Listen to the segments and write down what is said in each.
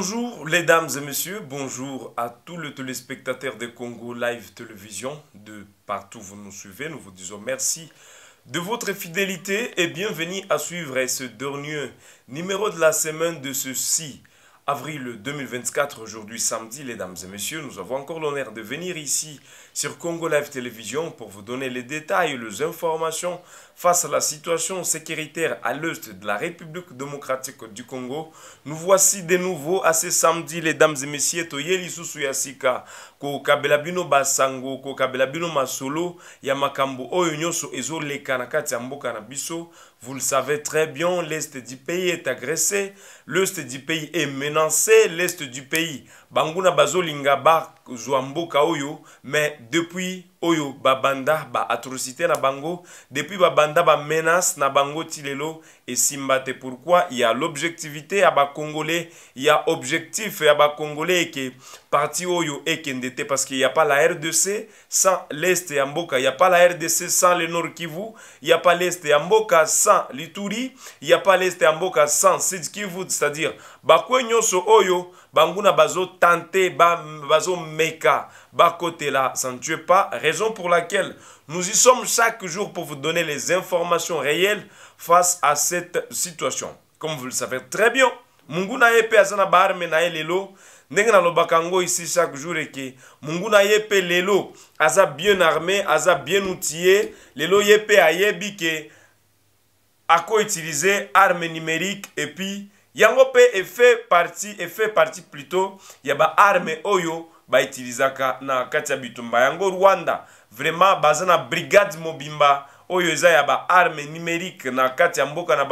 Bonjour les dames et messieurs, bonjour à tous les téléspectateurs de Congo Live Télévision, de partout vous nous suivez, nous vous disons merci de votre fidélité et bienvenue à suivre ce dernier numéro de la semaine de ceci avril 2024, aujourd'hui samedi, les dames et messieurs, nous avons encore l'honneur de venir ici sur Congo Live Télévision pour vous donner les détails, les informations face à la situation sécuritaire à l'est de la République démocratique du Congo. Nous voici de nouveau à ce samedi, les dames et messieurs, Toyeli Susuyasika, ko kabelabino basango, masolo, yamakambo, ezo vous le savez très bien, l'Est du pays est agressé, l'Est du pays est menacé, l'Est du pays. Banguna Bazo Zouambo oyo mais depuis oyo babanda atrocité na bango depuis babanda menace na bango tilelo et esimba te pourquoi Il y a l'objectivité Il y a objectif ya congolais eke parti oyo ekende te parce qu'il y a pas la rdc sans l'est ya mboka y a pas la rdc sans le nord kivu y a pas l'est ya sans lituri y a pas l'est ya mboka sans sud kivu c'est-à-dire bakwe nyonso oyo banguna bazotante ba, bazo Meka, là ça ne tue pas, raison pour laquelle nous y sommes chaque jour pour vous donner les informations réelles face à cette situation. Comme vous le savez très bien, munguna na ye pe azana barme na elelo lelo, ndenge nalobaka ici chaque jour eke mungu na lelo aza bien armé aza bien outillé lelo ye mpe ayebi ke utiliser arme numérique puis yango mpe efe parti efe parti plutôt ya arme oyo baitilizaka na kati bitumba yango rwanda vraiment bazana brigade mobimba oyo numérique na mboka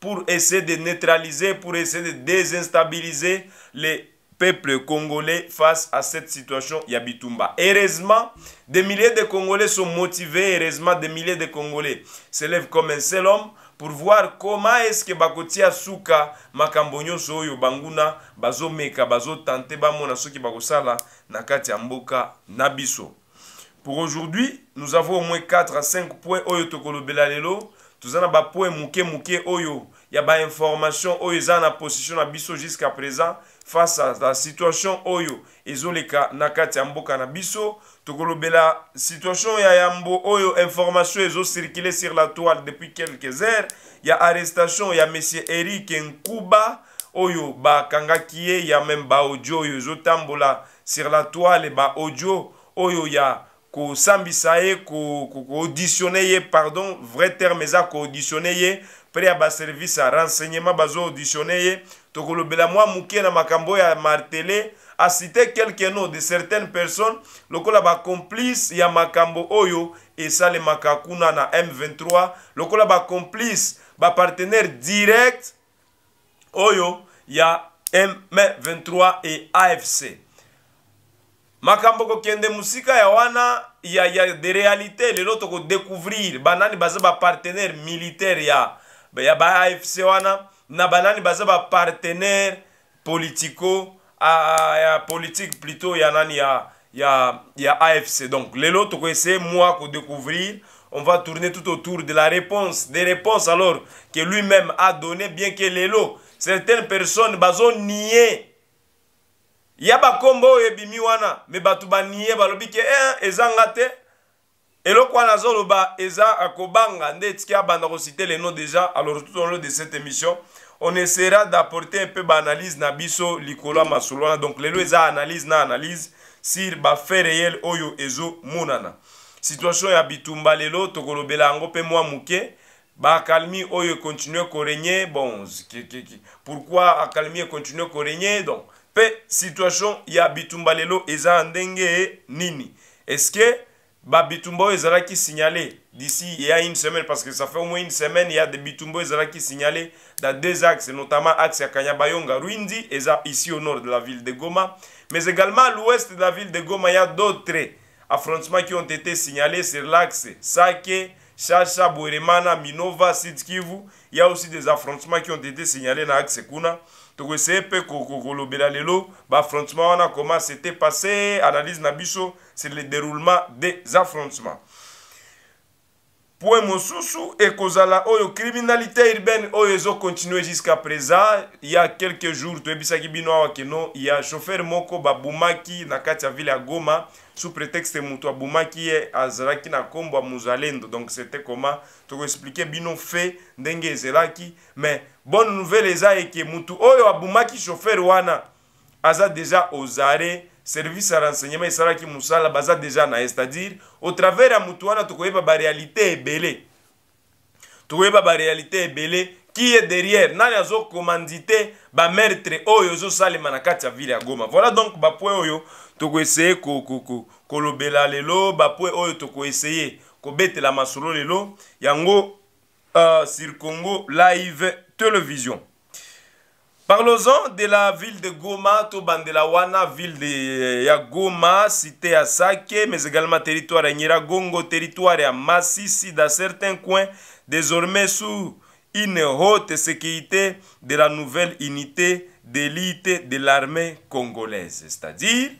pour essayer de neutraliser pour essayer de désinstabiliser les peuples congolais face à cette situation ya bitumba heureusement des milliers de congolais sont motivés heureusement des milliers de congolais s'élèvent comme un seul homme pour voir comment est-ce que bakotia suka makambo nyonso oyo banguna bazomeka bazotante bamona soki bakosala na kati ya mboka na biso pour aujourd'hui nous avons au moins 4 à 5 points oyo tokolobela lelo toza na bapoint moke moke oyo ya bainformation oyo eza na position na biso jusqu'à présent face à la situation oyo ezoleka na kati ya mboka na biso tokolobela situation ya yambo oyo information circuler sur la toile depuis quelques heures ya arrestation ya monsieur Eric nkuba oyo bakangaki ye ya ba audio oyo ezotambola sur la toile baaudio oyo ya kosambisa ye koauditionne ko, ko ye pardon vrai terme eza koauditionne ye à ya baservice ya renseignement bazoauditionne ye tokolobela mwa moke na makambo ya martele a cité quelque nom de certaines personnes lokola bacomplice ya makambo oyo esalemaka kuna na m23 lokola bacomplice bapartenaire direct oyo ya m23 e afc makambo kokende mosika ya wana ya, ya de réalité lelo tokodécouvrir banani baza bapartenaire militaire ya, ya baafc wana na banani baza bapartenaire politico à ah, la ah, politique plutôt a nani il y a AFC. Donc lelo c'est, moi découvrir on va tourner tout autour de la réponse, des réponses alors que lui-même a donné, bien que lelo, certaines personnes ont nié. Ya bakombo ebimi wana, me Batuba ba nié balobi que, « eh hein, ezanga te. quoi wana ba eza akobanga nde abanda citer les noms déjà alors tout au long de cette émission. on essaiera d'apporter un peu baanalyse na biso likolo ya masolo wana donc lelo eza analyse na analyse sur bafait réel oyo ezomonana situation ya bitumba lelo tokolobela yango mpe mwa moke baakalmie oyo ekontinue koregne bon pourquoi akalmie ekontinue koregne donc mpe situation ya bitumba lelo eza ndenge nini estce ba bitumba qui signalé d'ici il y a une semaine parce que ça fait au moins une semaine il y a des bitumba qui signalé dans deux axes notamment axe à Kanyabayonga Ruindi ici au nord de la ville de Goma mais également à l'ouest de la ville de Goma il y a d'autres affrontements qui ont été signalés sur l'axe Sake Chacha Bueremana, Minova Sidkivu. il y a aussi des affrontements qui ont été signalés dans l'axe Kuna tokoeseye mpe kolobela lelo baaffrontement wana koma c'était passé analyse na biso c'est le déroulement des affrontements point mosusu ekozala oyo criminalité urbaine oyo ezokontinue jusqu'à présent ya quelques jours toyebisaki bino awa keno ya chauffeur moko babumaki na kati ya ville ya goma sous prétexte moto abumaki ye azalaki na nkombo ya mozalendo donc c'était comment tokoexplike bino fe ndenge ezelaki mais bonne nouvelle eza eke motu oyo abumaki chauffeur wana aza déjà ozare service à renseignement esalaki musala baza la na ye c'est-à-dire au travers ya motu wana tokoyeba baréalité ebele tokoyeba baréalité ebele qui est derrière nani azokomandite bameurtre oyo ezosalema na kati ya ville ya goma voilà donc bapoint oyo tokoeseye kolobela lelo bapoint oyo tokoeseye kobetela masolo lelo yango uh, sur congo live télévision Parlons-en de la ville de Goma, la ville de Goma, cité à Sake, mais également territoire à Nyiragongo, territoire à Massissi, dans certains coins, désormais sous une haute sécurité de la nouvelle unité d'élite de l'armée congolaise. C'est-à-dire,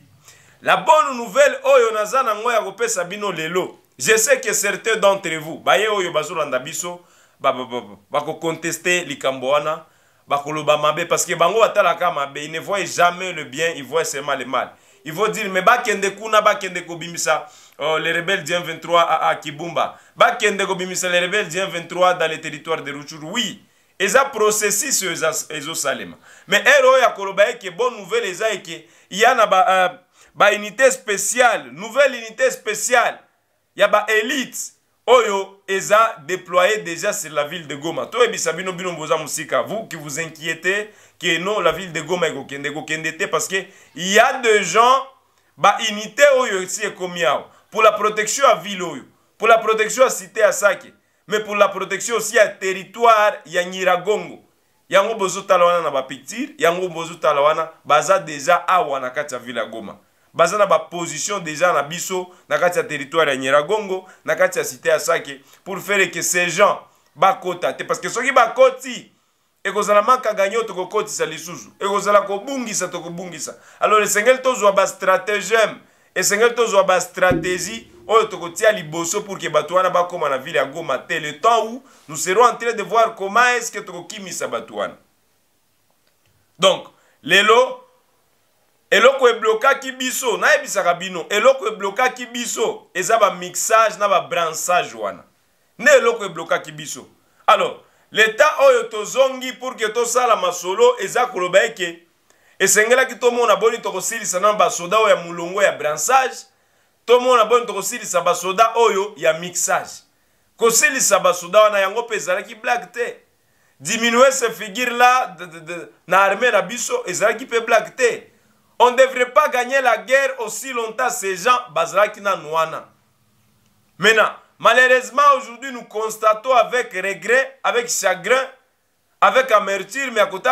la bonne nouvelle, oyo naza ya lelo. Je sais que certains d'entre vous, baye oyo bazolanda biso, bako contester likambo parce que bango atalaka mabe ils ne voient jamais le bien ils voient seulement le mal ils vont dire mais bakende kuna bakende kobimisa oh, les rebelles du 23 à, à Kibumba bakende kobimisa les rebelles du 23 dans les territoires de Rutshuru oui ils ceux processus ezosalema mais ere ya akoloba que bonne nouvelle il y a na ba, a euh, ba unité spéciale nouvelle unité spéciale y il a ba élite Oyo Eza déployé déjà sur la ville de Goma. Toi Bisabino Bino Boza Musika, vous qui vous inquiétez que non, la ville de Goma est Gokende, Gokende, parce que il y a des gens, bah, unité Oyo ici et pour la protection à ville pour la protection à cité à Sake, mais pour la protection aussi à territoire, il y a Niragongo. Yango Bozo Talawana na Bapitir, Yango Bozo Talawana, Baza déjà à wana Katia Ville Goma. baza na baposition déjà na biso na kati ya territoire ya nyeragongo na kati ya cité ya sake pour faire ke ces gens bakota te parce que soki bakoti ekozala makanga nyo tokokotisa lisusu ekozala kobungisa tokobungisa alors esengeli tozwa bastratégeme esengeli tozwa bastratégie oyo tokotia liboso pour ke bato wana bakóma na ville ya goma te le temps où nous serons en train de voir comment est ce que tokokimisa bato wana donc lelo eloko eblokaki biso nayebisaka bino eloko eblokaki biso eza bamixage na babranchage wana nde eloko eblokaki biso alors leta oyo tozongi pour ke tosala masolo eza koloba eke esengelaki tomona boni tokosilisa na basoda oyo ya molongo ya branchage tomona boni tokosilisa basoda oyo ya mixage kosilisa basoda wana yango mpe ezalaki blage te diminue se figure la na arme na biso ezalaki mpe blage te On ne devrait pas gagner la guerre aussi longtemps ces gens, basrakina noana. Maintenant, malheureusement, aujourd'hui, nous constatons avec regret, avec chagrin, avec amertume, mais à côté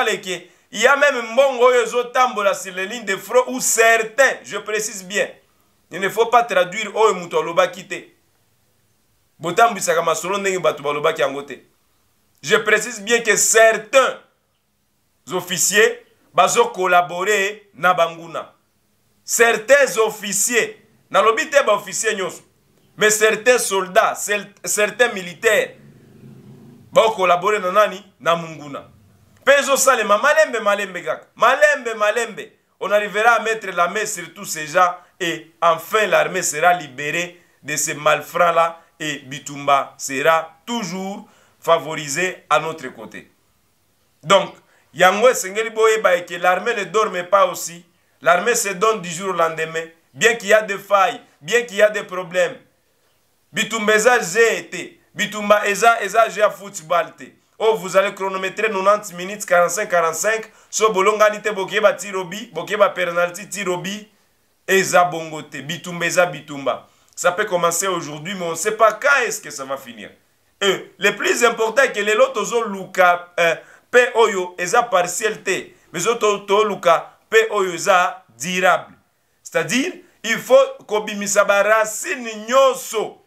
il y a même Mbongo sur les lignes de front où certains, je précise bien, il ne faut pas traduire Je précise bien que certains officiers bazo collaborer na banguna certains officiers dans a officiers officiers. mais certains soldats certains militaires collaborer na nani na munguna Pezo malembe malembe malembe malembe on arrivera à mettre la main sur tous ces gens et enfin l'armée sera libérée de ces malfrats là et bitumba sera toujours favorisé à notre côté donc Yangwe boye boyeba que l'armée ne dorme pas aussi l'armée se donne du jour au lendemain bien qu'il y a des failles bien qu'il y a des problèmes bitumba j'ai été e bitumba eza eza j'ai e football oh, vous allez chronométrer 90 minutes 45 45 so bolongani te tirobi bokeba robi Tirobi, penalty tirobi eza bongo te bitumba ça peut commencer aujourd'hui mais on ne sait pas quand est-ce que ça va finir Et eh, le plus important est que lelo tozoluka euh, paix oyo eza partielle te mais toluka paix oyo eza durable c'est-à-dire il faut kobimisa baracine nyonso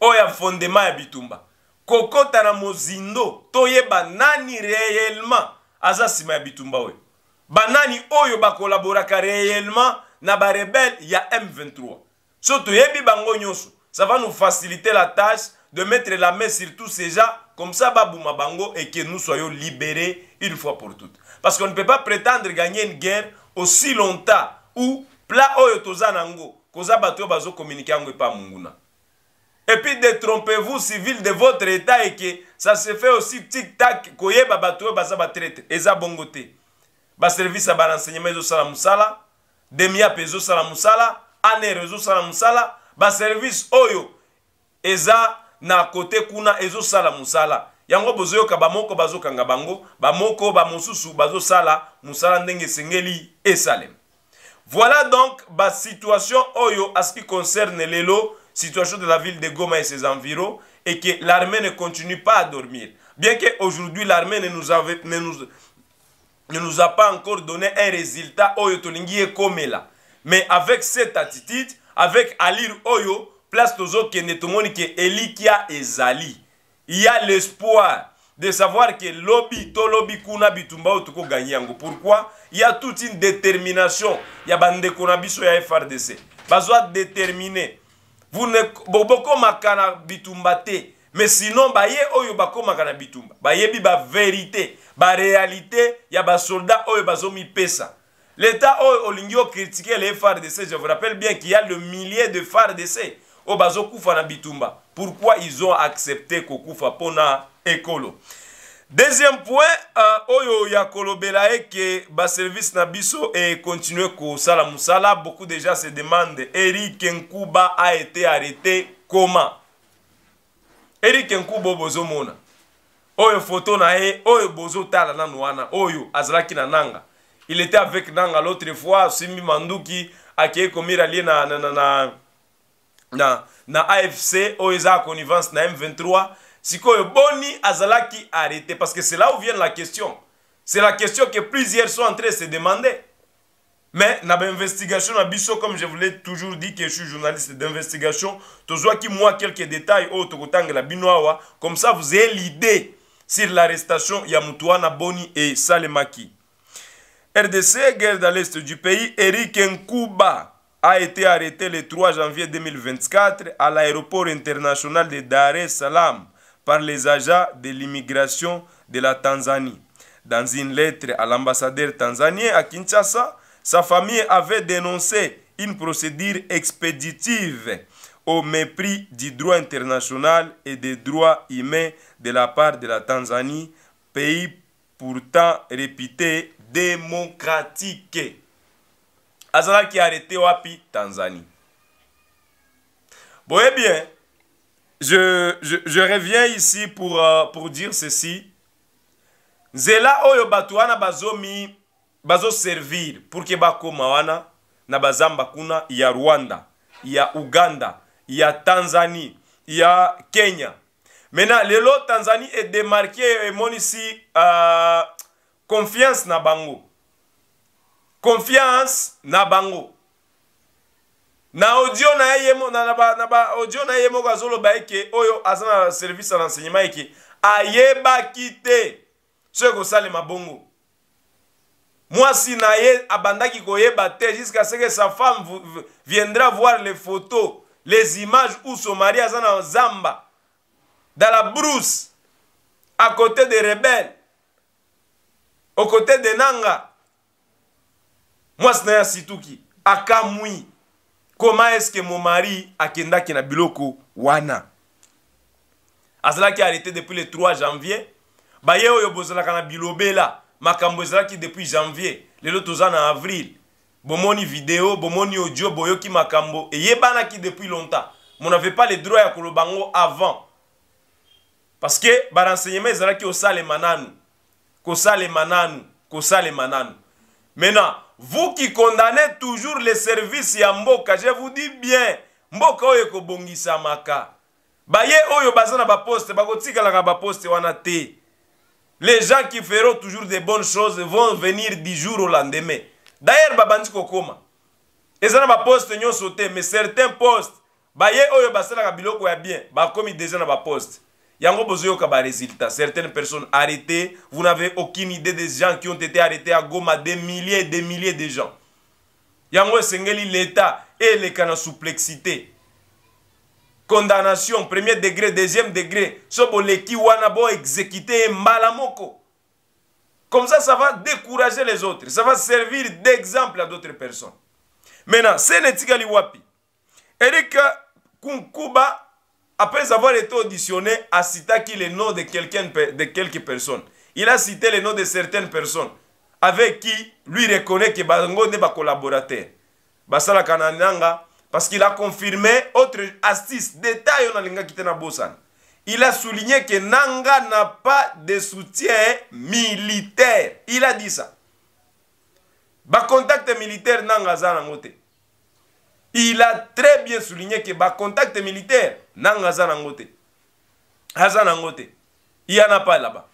oyo ya fondema ya bitumba kokɔta na mozindo toyeba nani réellement aza nsima ya bitumba oyo banani oyo bakolaboraka réellement na barebele ya m23 so toyebi bango nyonso ça va nous faciliter la tâche de mettre la main sur tous ces gens Comme ça, Babou Mabango, et que nous soyons libérés une fois pour toutes. Parce qu'on ne peut pas prétendre gagner une guerre aussi longtemps où plat oyo toza nango koza bato bazo bazokommunike yango pa munguna. et puis détrompez-vous civil de votre état et que ça se fait aussi tic tac koyeba bato bazo Ba service eza bongo ba service à barenseignement de sala demiape ezosala mosala aner ba service service oyo eza na kote kuna Sala mosala yango bozoyoka bamoko Moko, bango bamoko Bazo bazosala musala ndenge sengeli Salem. voilà donc situation oyo aspi ce qui concerne lelo situation de la ville de goma et ses environs et que l'armée ne continue pas à dormir bien que aujourd'hui l'armée ne nous, ne, nous, ne nous a pas encore donné un résultat oyo tolingi ekomela mais avec cette attitude avec alir oyo place tozokende tomoni ke elikia ezali a l'espoir de savoir ke lobi tolobi kuna bitumba oyo pourquoi il y a toute une détermination il y ya bandeko na biso ya frdc bazwa ne bokómaka makana bitumba te mais sinon baye oyo bakómaka makana bitumba bayebi baverité baréalité ya basoldat oyo pesa l'état oyo critiquer les le frdc je vous rappelle bien qu'il y a le millier de frdc oyo bazokufa na bitumba pourquoi ils ont accepté kokufa mpona ekolo deuxième point uh, oyo ya kolobela eke baservice na biso ekontinue kosala mosala beaucoup déjà se demande erik nkuba a été arrêté comment erik nkuba oyo bozomona oyo foto na ye oyo bozotala nano wana oyo azalaki na nanga il était avec nanga l'autre fois asimbi manduki akeye komiralie na, na, na, na na, afc OESA connivance na m23 sikoyo boni azalaki arrêté parce que c'est là où vient la question c'est la question que plusieurs sont entrés se demander mais dans l'investigation, comme je vous l'ai toujours dit que je suis journaliste d'investigation qui moi quelques détails au la comme ça vous avez l'idée sur l'arrestation ya Naboni et boni salemaki rdc guerre de l'est du pays eric nkuba a été arrêté le 3 janvier 2024 à l'aéroport international de Dar es Salaam par les agents de l'immigration de la Tanzanie. Dans une lettre à l'ambassadeur tanzanien à Kinshasa, sa famille avait dénoncé une procédure expéditive au mépris du droit international et des droits humains de la part de la Tanzanie, pays pourtant réputé démocratique a arrêté wapi tanzanie bon eh bien je, je, je reviens ici pour, euh, pour dire ceci nzela oyo bato mi bazomi servir pour que bako mawana, na bazamba kuna ya rwanda ya uganda ya tanzanie ya kenya maintenant le lot tanzanie est edemarke emonisi euh, confiance na bango confiance na bango na audio na ye mo na ba na ba audio na ye moko azoloba eke oyo aza na service ya renseignement eke ayebaki te soki kosalema bongo mwasi na ye abandaki koyeba te jusqu'à ce que sa femme viendra voir les photos les images où son mari aza na zamba dans la brousse à côté des rebelles au côté de nanga mwasi na ye asituki akamwi koma eske momari akendaki na biloko wana azalaki arrete depuis le 3 janvier baye oyo bozalaka na bilobela makambo ezalaki depuis janvier lelo toza na avril bomoni video bomoni audio boyoki makambo eyebanaki depuis longtemps mo n'avait pas le droit ya koloba ngo avant parce que barenseignement ezalaki kosalema nanu kosalema nanu kosalema nanu maintenant vous qui condamnez toujours les services ya mboka je vous dis bien mboka oyo maka baye oyo baza na baposte ba baposte wana te les gens qui feront toujours de bonnes choses vont venir du jour au lendemain d'ailleurs babandi kokoma Ezana ba baposte nyo sauté, mais certains postes baye oyo ka biloko ya bien bakomi deja na baposte Yango résultat. Certaines personnes arrêtées, vous n'avez aucune idée des gens qui ont été arrêtés à Goma, des milliers et des milliers de gens. Yango Sengeli, l'État et les canaux souplexité. Condamnation, premier degré, deuxième degré. Sobo leki exécutés exécuté malamoko. Comme ça, ça va décourager les autres. Ça va servir d'exemple à d'autres personnes. Maintenant, c'est wapi. Erika Kunkuba après avoir été auditionné, a cité les le nom de, de quelques personnes. Il a cité le noms de certaines personnes avec qui lui reconnaît que Bango n'est pas collaborateur. parce qu'il a confirmé autre astuce, détail dans Il a souligné que Nanga n'a pas de soutien militaire. Il a dit ça. contact militaire Nanga Il a très bien souligné que ba contact militaire nanga aza nango te aza nango te yana pa elaba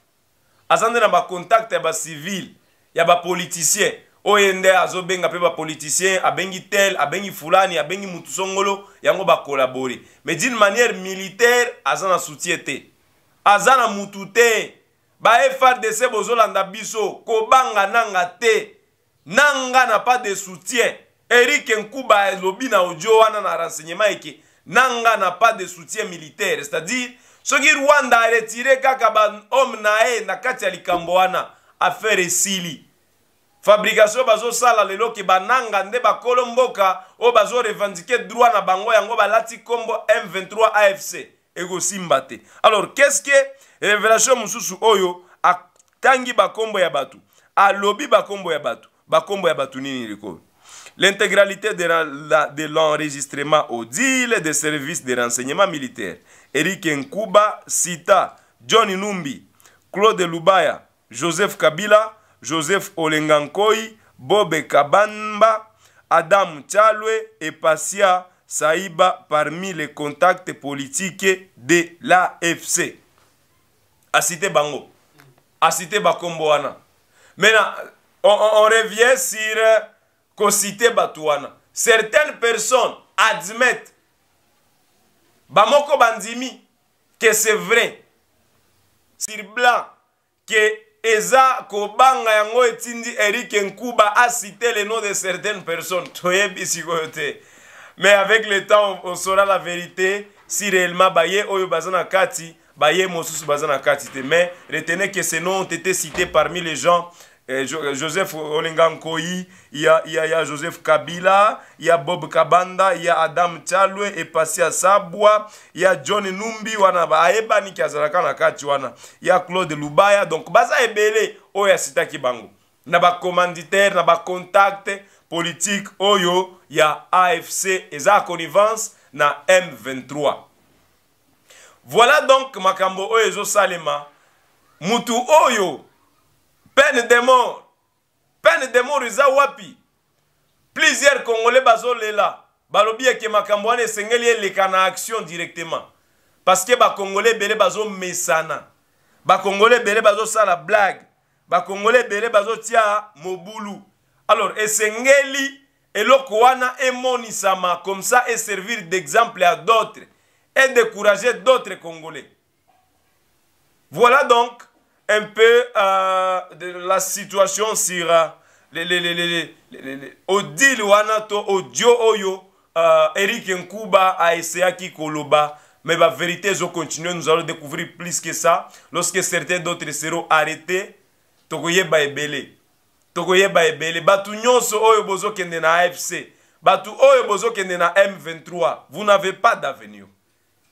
aza nde na bakontakte ya bacivile ya bapoliticien oyo nde azobenga mpe bapoliticien abengi tel abengi fulani abengi mutu songolo yango bakolabore mais d'une manière militaire aza na soutien te aza na mutu te bafrdc bozolanda biso kobanga nanga te nanga na pas de soutien erik nkuba elobi na audio wana na renseignement eke nanga n'a pas de soutien militaire c'est-à-dire soki rwanda aretire kaka bahome na ye na kati ya likambo wana affaire esili fabrication bazosala lelo ke bananga nde bakolo mboka oyo bazorevendike droit na bango yango balati nkombo m23 afc ekosimba te alors qu'estce révélation mosusu oyo atangi bakombo ya bato alobi bakombo ya bato bakombo ya bato nini likoyo L'intégralité de l'enregistrement au audio des services de renseignement militaire, Eric Nkuba, Sita, John Numbi, Claude Lubaya, Joseph Kabila, Joseph Olengankoi, Bob Kabamba, Adam Chalwe et Passia Saïba parmi les contacts politiques de l'AFC. cité Bango. Cité Bakomboana. Maintenant, on revient sur euh, citer Batouana. certaines personnes admettent bamoko bandimi que c'est vrai sur blanc que eza kobanga yango etindi Eric nkuba cité le nom de certaines personnes Toye sikoyo te mais avec le temps on saura la vérité si réellement baye oyo baza kati baye mosusu baza kati mais retenez que ces noms ont été cités parmi les gens eh, eh, Joseph Olingankoyi, il y a, Joseph Kabila, il y a Bob Kabanda, il y a Adam Chalwe, Epasia Sabwa, il y a John Numbi, wana il y a Claude Lubaya, donc baza ebele a Sitaki bango. Na ba commanditaire, na ba contact politique oyo ya AFC eza connivence na M23. Voilà donc makambo oyo Salema. mutu oyo peine de mort peine de mort eza wapi plusieurs congolais bazolela balobi eke makambo sengeli esengeli eleka action directement parce que Congolais bacongolais ba bazomesana bacongolais ebele la blague Congolais bele bazo tia mobulu alors esengeli eloko et emonisama comme ça servir d'exemple à d'autres et décourager d'autres congolais voilà donc un peu euh, de la situation sur euh, les wanato, les le, oyo euh, Eric Nkuba a essayaki koloba mais la vérité je continue. nous allons découvrir plus que ça lorsque certains d'autres seront arrêtés tokoyeba ebele tokoyeba ebele bato nyonso oyo bozokende na afc Batou oyo bozokende na m23 vous n'avez pas d'avenir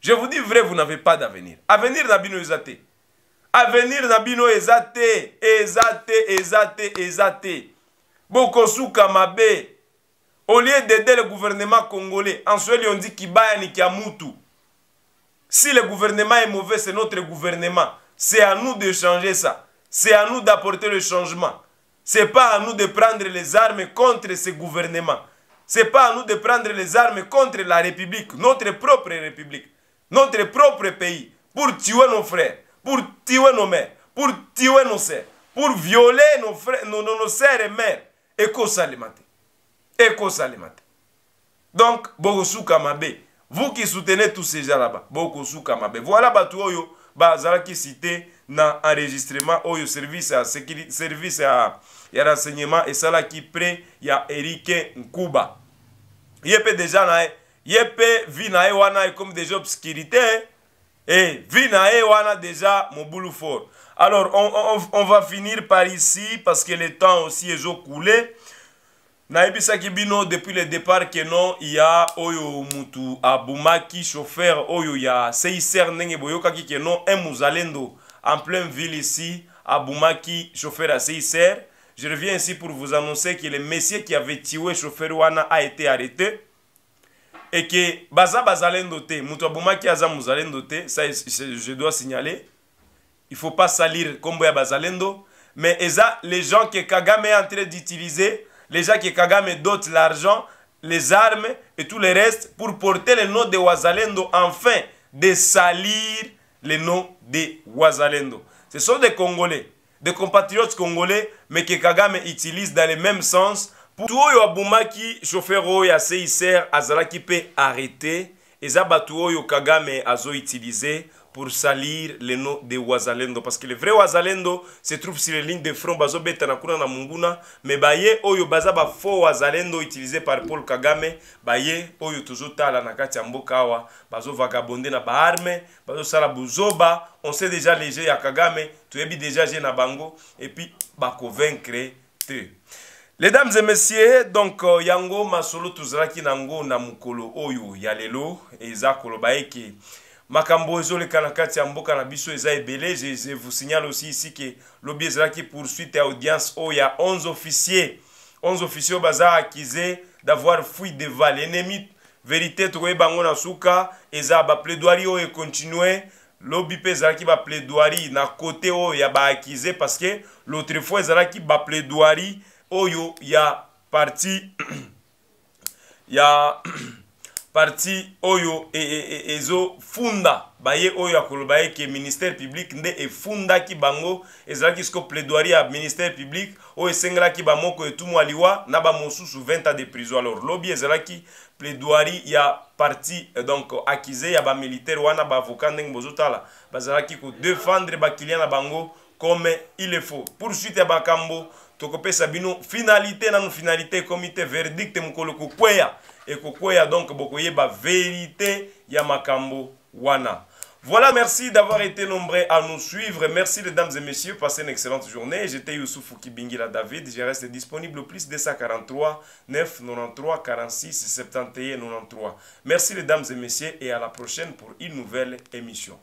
je vous dis vrai vous n'avez pas d'avenir avenir na avenir na bino ezate ezate ezate te Boko au lieu d'aider le gouvernement congolais en soi on dit kibaya ni Kiamutu. si le gouvernement est mauvais c'est notre gouvernement c'est à nous de changer ça c'est à nous d'apporter le changement c'est pas à nous de prendre les armes contre ce gouvernement c'est pas à nous de prendre les armes contre la république notre propre république notre propre pays pour tuer nos frères pour tuer nos mères, pour tuer nos sœurs, pour violer nos, frères, nos, sœurs et mères. Et qu'on s'alimente. Et qu'on Donc, Kamabe, vous qui soutenez tous ces gens là-bas, Borosu Kamabe, voilà Batu Oyo, qui cité dans enregistrement Oyo service à sécurité, service à a renseignement et ça là qui près a Eric Nkuba. a déjà là, là vie na wana comme des obscurités. Hein. Et e wana déjà Mobulu fort. Alors on, va finir par ici parce que le temps aussi est au coulé. Naibisaki bino depuis le départ il y ya oyo mutu abumaki chauffeur oyo ya a ndenge boyokaki que non un muzalendo en pleine ville ici abumaki chauffeur à seisser. Je reviens ici pour vous annoncer que le messieurs qui avait tué chauffeur wana a été arrêté. Et que baza bazalendo te moto qui aza ça je dois signaler il faut pas salir comme ya bazalendo mais les gens que kagame est en train d'utiliser les gens que kagame dote l'argent les armes et tout le reste pour porter le nom de wazalendo enfin de salir le nom de wazalendo ce sont des congolais des compatriotes congolais mais que kagame utilise dans le même sens tout oyo abomaki oyo oh, ya CICR azalaki mpe arrêté eza bato oyo kagame utilisé pour salir le nom de wazalendo parce que le vrai wazalendo se trouve sur les lignes de front bazobetana kuna na munguna Mais baye oyo baza faux wazalendo utilisé par paul kagame baye oyo tala na kati ya mbokawa bazo bazovagabonde na bazo bazosala buzoba. on sait déjà les jeux ya kagame es déjà jeu na bango epuis bakovaincre te mesdames et messieurs donc uh, yango masolo tozalaki nango na mokolo oyo ya lelo eza koloba eke makambo ezoleka na kati ya mboka na biso eza ebele je, je vous signale aussi ici ke lobi ezalaki poursuite ya audience oyo ya 11 officier 11 officier oyo baza accuse d'avoir fui deval enemi vérité tokoyeba yango na suka eza baplaidoirie oyo econtinue lobi mpe ezalaki baplaidoirie na kote oyo ya baaccuse parce que l'autre fois ezalaki baplaidoirie oyo ya parti ya parti oyo ezofunda e, e, e, baye oyo ya koloba eke ministère publique nde efundaki bango ezalaki siko plaidoirie ya ministère publique oyo esengelaki bamoko etumwa liwa na bamosusu 20 ans de prison alors lobi ezalaki plaidoirie ya parti euh, donc accusé ya bamilitaire wana baavocat ndenge bozotala bazalaki kodefendre bakilien na bango comme il faut poursuite ya makambo finalité no finalité comité te et donc ba vérité ya wana Voilà, merci d'avoir été nombreux à nous suivre. Merci, les dames et messieurs. Passez une excellente journée. J'étais Youssouf Kibingila David. Je reste disponible au plus 243 9 93 46 71 93. Merci, les dames et messieurs, et à la prochaine pour une nouvelle émission.